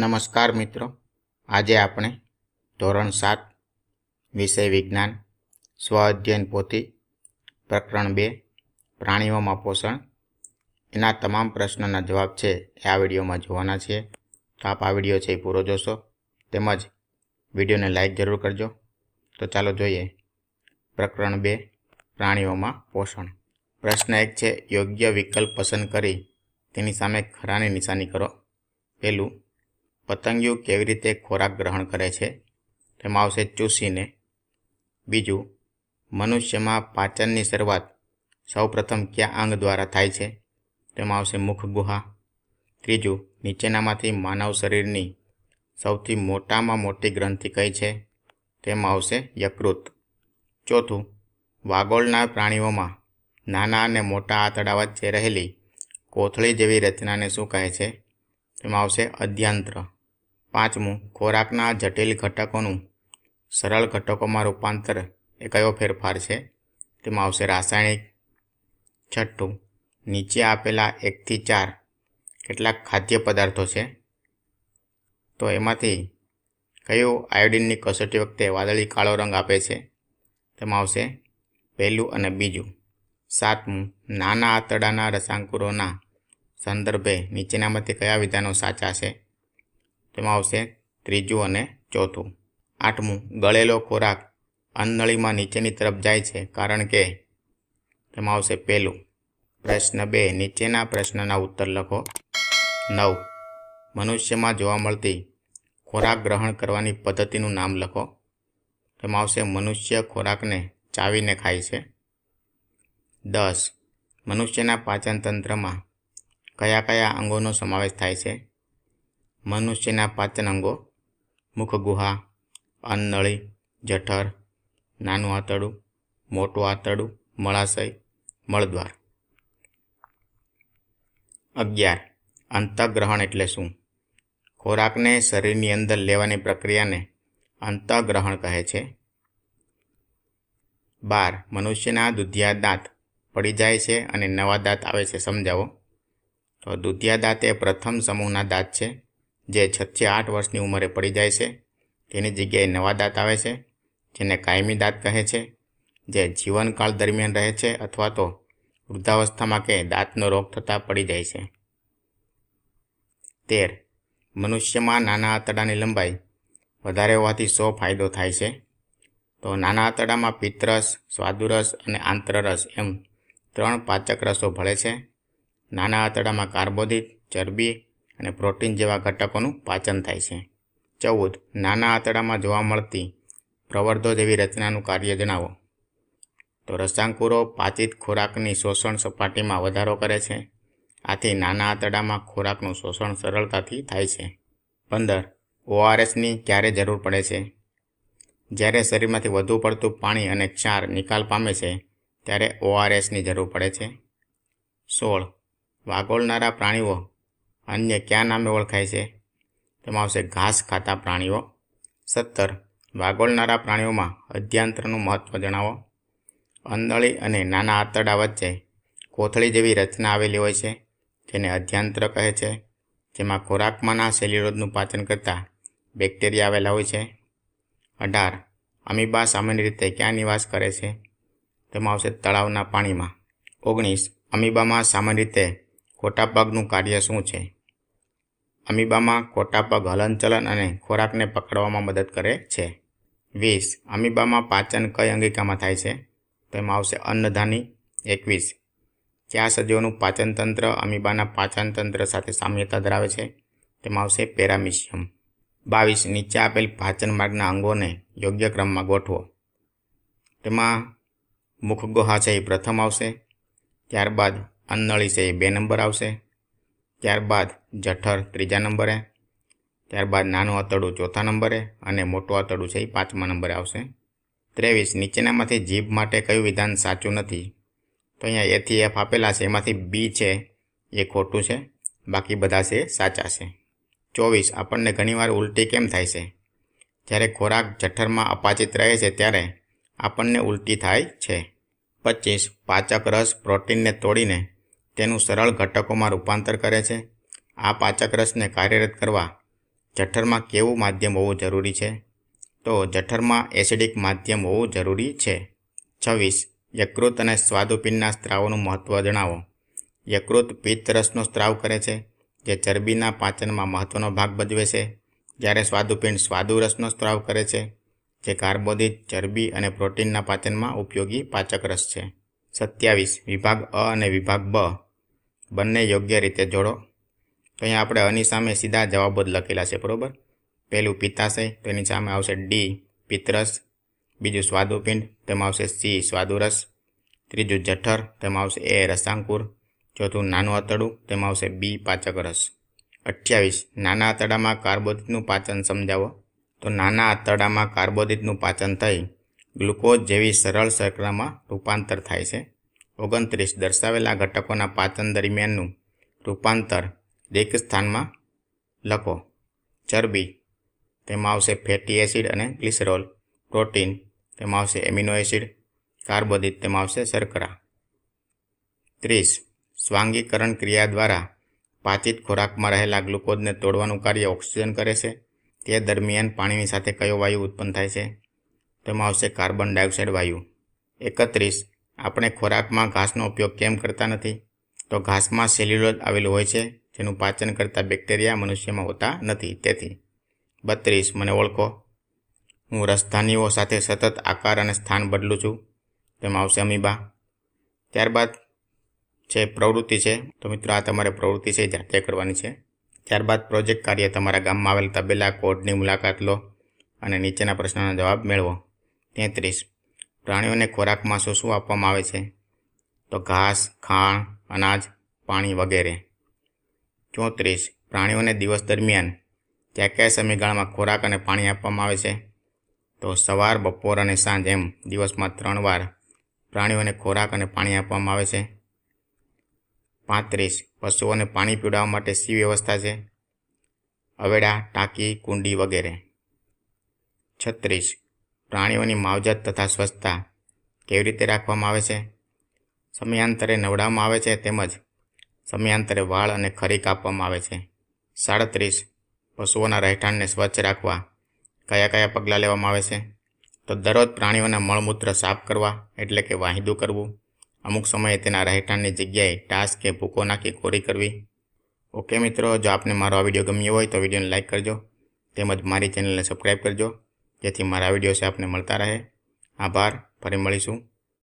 નમસ્કાર મિત્રો આજે આપણે ધોરણ સાત વિષય વિજ્ઞાન સ્વ અધ્યયન પોથી પ્રકરણ બે પ્રાણીઓમાં પોષણ એના તમામ પ્રશ્નોના જવાબ છે એ આ વિડીયોમાં જોવાના છે તો આપ આ વિડીયો છે એ પૂરો જોશો તેમજ વિડીયોને લાઇક જરૂર કરજો તો ચાલો જોઈએ પ્રકરણ બે પ્રાણીઓમાં પોષણ પ્રશ્ન એક છે યોગ્ય વિકલ્પ પસંદ કરી તેની સામે ખરાની નિશાની કરો પહેલું પતંગિયું કેવી રીતે ખોરાક ગ્રહણ કરે છે તેમાં આવશે ચૂસીને બીજું મનુષ્યમાં પાચનની શરૂઆત સૌપ્રથમ કયા અંગ દ્વારા થાય છે તેમાં આવશે મુખ ગુહા ત્રીજું નીચેનામાંથી માનવ શરીરની સૌથી મોટામાં મોટી ગ્રંથિ કઈ છે તેમાં આવશે યકૃત ચોથું વાગોળના પ્રાણીઓમાં નાના અને મોટા આંતડા વચ્ચે રહેલી કોથળી જેવી રચનાને શું કહે છે તેમાં આવશે અધ્યંત્ર પાંચમું ખોરાકના જટિલ ઘટકોનું સરળ ઘટકોમાં રૂપાંતર એ કયો ફેરફાર છે તેમાં આવશે રાસાયણિક છઠ્ઠું નીચે આપેલા એકથી ચાર કેટલાક ખાદ્ય પદાર્થો છે તો એમાંથી કયું આયોડિનની કસોટી વખતે વાદળી કાળો રંગ આપે છે તેમાં આવશે પહેલું અને બીજું સાતમું નાના આંતરડાના રસાંકુરોના સંદર્ભે નીચેનામાંથી કયા વિધાનો સાચા છે તેમાં આવશે ત્રીજું અને ચોથું આઠમું ગળેલો ખોરાક અન્નળીમાં નીચેની તરફ જાય છે કારણ કે તેમાં આવશે પહેલું પ્રશ્ન બે નીચેના પ્રશ્નના ઉત્તર લખો નવ મનુષ્યમાં જોવા મળતી ખોરાક ગ્રહણ કરવાની પદ્ધતિનું નામ લખો તેમાં આવશે મનુષ્ય ખોરાકને ચાવીને ખાય છે દસ મનુષ્યના પાચનતંત્રમાં કયા કયા અંગોનો સમાવેશ થાય છે મનુષ્યના પાચન અંગો મુખ ગુહા અન્નળી જઠર નાનું આંતરડું મોટું આંતરડું મળાશય મળદ્વાર અગિયાર અંતઃગ્રહણ એટલે શું ખોરાકને શરીરની અંદર લેવાની પ્રક્રિયાને અંતઃગ્રહણ કહે છે બાર મનુષ્યના દુધિયા દાંત પડી જાય છે અને નવા દાંત આવે છે સમજાવો તો દુધિયા દાંત એ પ્રથમ સમૂહના દાંત છે જે છથી આઠ વર્ષની ઉંમરે પડી જાય છે તેની જગ્યાએ નવા દાંત આવે છે જેને કાયમી દાંત કહે છે જે જીવનકાળ દરમિયાન રહે છે અથવા તો વૃદ્ધાવસ્થામાં કે દાંતનો રોગ થતાં પડી જાય છે તેર મનુષ્યમાં નાના આંતરડાની લંબાઈ વધારે હોવાથી સો ફાયદો થાય છે તો નાના આંતરડામાં પિત્તરસ સ્વાદુરસ અને આંતરરસ એમ ત્રણ પાચક રસો ભળે છે નાના આંતરડામાં કાર્બોદિત ચરબી અને પ્રોટીન જેવા ઘટકોનું પાચન થાય છે ચૌદ નાના આંતડામાં જોવા મળતી પ્રવર્ધો જેવી રચનાનું કાર્ય જણાવો તો રસાંકુરો પાચિત ખોરાકની શોષણ સપાટીમાં વધારો કરે છે આથી નાના આંતડામાં ખોરાકનું શોષણ સરળતાથી થાય છે પંદર ઓઆરએસની ક્યારે જરૂર પડે છે જ્યારે શરીરમાંથી વધુ પડતું પાણી અને ક્ષાર નિકાલ પામે છે ત્યારે ઓઆરએસની જરૂર પડે છે સોળ વાગોળનારા પ્રાણીઓ અન્ય ક્યાં નામે ઓળખાય છે તેમાં આવશે ઘાસ ખાતા પ્રાણીઓ સત્તર વાગોળનારા પ્રાણીઓમાં અધ્યાંતરનું મહત્ત્વ જણાવો અંદળી અને નાના આંતરડા વચ્ચે કોથળી જેવી રચના આવેલી હોય છે જેને અધ્યાંતર કહે છે જેમાં ખોરાકમાંના શૈલીરોધનું પાચન કરતાં બેક્ટેરિયા આવેલા હોય છે અઢાર અમીબા સામાન્ય રીતે ક્યાં નિવાસ કરે છે તેમાં આવશે તળાવના પાણીમાં ઓગણીસ અમીબામાં સામાન્ય રીતે ખોટા ભાગનું કાર્ય શું છે અમીબામાં ખોટા પગ હલનચલન અને ખોરાકને પકડવામાં મદદ કરે છે વીસ અમીબામાં પાચન કઈ અંગિકામાં થાય છે તેમાં આવશે અન્નધાની એકવીસ કયા સજીવોનું પાચનતંત્ર અમીબાના પાચનતંત્ર સાથે સામ્યતા ધરાવે છે તેમાં આવશે પેરામિશિયમ બાવીસ નીચે આપેલ પાચન માર્ગના અંગોને યોગ્ય ક્રમમાં ગોઠવો તેમાં મુખગોહા છે એ પ્રથમ આવશે ત્યારબાદ અન્નળી છે એ બે નંબર આવશે ત્યારબાદ જઠર ત્રીજા નંબરે ત્યારબાદ નાનું આંતરડું ચોથા નંબરે અને મોટું અતડું છે એ પાંચમા નંબરે આવશે ત્રેવીસ નીચેનામાંથી જીભ માટે કયું વિધાન સાચું નથી તો અહીંયા એથી એફ આપેલા છે એમાંથી બી છે એ ખોટું છે બાકી બધા છે સાચા છે ચોવીસ આપણને ઘણીવાર ઉલટી કેમ થાય છે જ્યારે ખોરાક જઠરમાં અપાચિત રહે છે ત્યારે આપણને ઉલટી થાય છે પચીસ પાચક રસ પ્રોટીનને તોડીને તેનું સરળ ઘટકોમાં રૂપાંતર કરે છે આ પાચક રસને કાર્યરત કરવા જઠરમાં કેવું માધ્યમ હોવું જરૂરી છે તો જઠરમાં એસિડિક માધ્યમ હોવું જરૂરી છે છવ્વીસ યકૃત અને સ્વાદુપિંડના સ્ત્રાવોનું મહત્ત્વ જણાવો યકૃત પિત્તરસનો સ્ત્રાવ કરે છે જે ચરબીના પાચનમાં મહત્ત્વનો ભાગ ભજવે છે જ્યારે સ્વાદુપિંડ સ્વાદુરસનો સ્ત્રાવ કરે છે જે કાર્બોદિત ચરબી અને પ્રોટીનના પાચનમાં ઉપયોગી પાચક રસ છે સત્યાવીસ વિભાગ અ અને વિભાગ બ બંને યોગ્ય રીતે જોડો તો અહીંયા આપણે અની સામે સીધા જવાબો જ લખેલા છે બરાબર પહેલું પિત્તાશય તો એની સામે આવશે ડી પિત્તરસ બીજું સ્વાદુપિંડ તેમાં આવશે સી સ્વાદુરસ ત્રીજું જઠર તેમાં આવશે એ રસાંકુર ચોથું નાનું આતડું તેમાં આવશે બી પાચક રસ અઠ્યાવીસ નાના આતડામાં કાર્બોદિતનું પાચન સમજાવો તો નાના આતડામાં કાર્બોદિતનું પાચન થઈ ગ્લુકોઝ જેવી સરળ શર્કરામાં રૂપાંતર થાય છે ઓગણત્રીસ દર્શાવેલા ઘટકોના પાચન દરમિયાનનું રૂપાંતર દેખ સ્થાનમાં લખો ચરબી તેમાં આવશે ફેટી એસિડ અને ગ્લિસરોલ પ્રોટીન તેમાં આવશે એમિનો એસિડ કાર્બોદિત તેમાં આવશે શર્કરા ત્રીસ સ્વાંગીકરણ ક્રિયા દ્વારા પાચિત ખોરાકમાં રહેલા ગ્લુકોઝને તોડવાનું કાર્ય ઓક્સિજન કરે છે તે દરમિયાન પાણીની સાથે કયો વાયુ ઉત્પન્ન થાય છે તેમાં આવશે કાર્બન ડાયોક્સાઇડ વાયુ એકત્રીસ આપણે ખોરાકમાં ઘાસનો ઉપયોગ કેમ કરતા નથી તો ઘાસમાં સેલ્યુલોઝ આવેલું હોય છે જેનું પાચન કરતા બેક્ટેરિયા મનુષ્યમાં હોતા નથી તેથી બત્રીસ મને ઓળખો હું રસધાનીઓ સાથે સતત આકાર અને સ્થાન બદલું છું તેમાં આવશે અમીબા ત્યારબાદ છે પ્રવૃત્તિ છે તો મિત્રો આ તમારે પ્રવૃત્તિ છે જાતે કરવાની છે ત્યારબાદ પ્રોજેક્ટ કાર્ય તમારા ગામમાં આવેલ તબેલા કોર્ટની મુલાકાત લો અને નીચેના પ્રશ્નોના જવાબ મેળવો તેત્રીસ પ્રાણીઓને ખોરાકમાં શું શું આપવામાં આવે છે તો ઘાસ ખાણ અનાજ પાણી વગેરે ચોત્રીસ પ્રાણીઓને દિવસ દરમિયાન કયા કયા સમયગાળામાં ખોરાક અને પાણી આપવામાં આવે છે તો સવાર બપોર અને સાંજ એમ દિવસમાં ત્રણ વાર પ્રાણીઓને ખોરાક અને પાણી આપવામાં આવે છે પાંત્રીસ પશુઓને પાણી પીવડાવવા માટે સી વ્યવસ્થા છે અવેડા ટાંકી કુંડી વગેરે છત્રીસ પ્રાણીઓની માવજત તથા સ્વચ્છતા કેવી રીતે રાખવામાં આવે છે સમયાંતરે નવડાવવામાં આવે છે તેમજ સમયાંતરે વાળ અને ખરી કાપવામાં આવે છે સાડત્રીસ પશુઓના રહેઠાણને સ્વચ્છ રાખવા કયા કયા પગલાં લેવામાં આવે છે તો દરરોજ પ્રાણીઓના મળમૂત્ર સાફ કરવા એટલે કે વાહિદું કરવું અમુક સમયે તેના રહેઠાણની જગ્યાએ ટાસ કે ભૂકો નાખી કોરી કરવી ઓકે મિત્રો જો આપને મારો આ વિડીયો ગમ્યો હોય તો વિડીયોને લાઇક કરજો તેમજ મારી ચેનલને સબસ્ક્રાઈબ કરજો જેથી મારા વિડીયોસ આપને મળતા રહે આભાર ફરી મળીશું